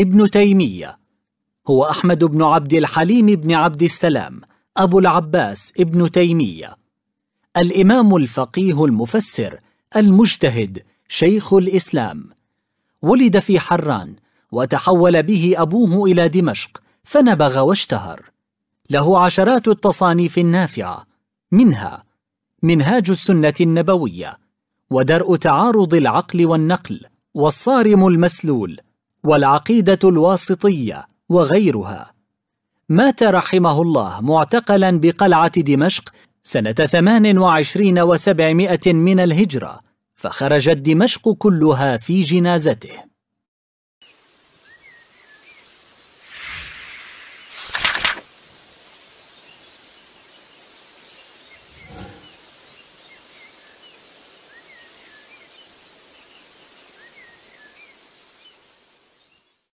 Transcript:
ابن تيمية هو أحمد بن عبد الحليم بن عبد السلام أبو العباس ابن تيمية الإمام الفقيه المفسر المجتهد شيخ الإسلام ولد في حران وتحول به أبوه إلى دمشق فنبغ واشتهر له عشرات التصانيف النافعة منها منهاج السنة النبوية ودرء تعارض العقل والنقل والصارم المسلول والعقيدة الواسطية وغيرها مات رحمه الله معتقلا بقلعة دمشق سنة 28 وسبعمائة من الهجرة فخرجت دمشق كلها في جنازته